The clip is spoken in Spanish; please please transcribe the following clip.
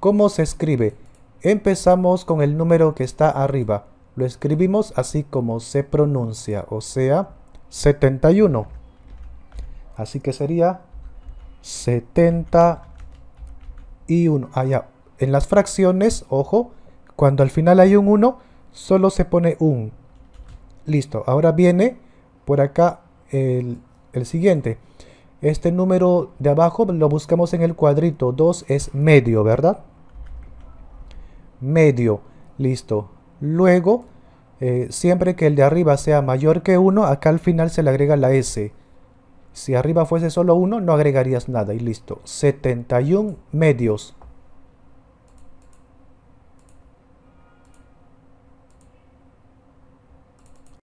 ¿Cómo se escribe? Empezamos con el número que está arriba. Lo escribimos así como se pronuncia, o sea, 71. Así que sería 71. Allá, ah, en las fracciones, ojo, cuando al final hay un 1, solo se pone un. Listo, ahora viene por acá el, el siguiente. Este número de abajo lo buscamos en el cuadrito. 2 es medio, ¿verdad? Medio. Listo. Luego, eh, siempre que el de arriba sea mayor que 1, acá al final se le agrega la S. Si arriba fuese solo 1, no agregarías nada y listo. 71 medios.